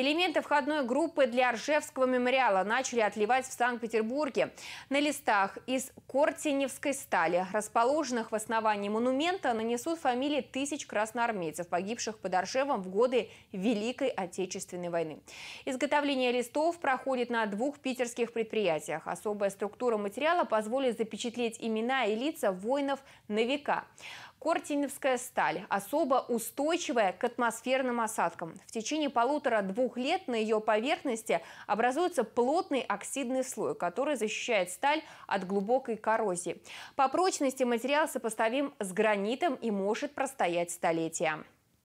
Элементы входной группы для Ржевского мемориала начали отливать в Санкт-Петербурге. На листах из Кортеневской стали, расположенных в основании монумента, нанесут фамилии тысяч красноармейцев, погибших под Ржевом в годы Великой Отечественной войны. Изготовление листов проходит на двух питерских предприятиях. Особая структура материала позволит запечатлеть имена и лица воинов на века. Кортеневская сталь особо устойчивая к атмосферным осадкам. В течение полутора-двух лет на ее поверхности образуется плотный оксидный слой, который защищает сталь от глубокой коррозии. По прочности материал сопоставим с гранитом и может простоять столетия.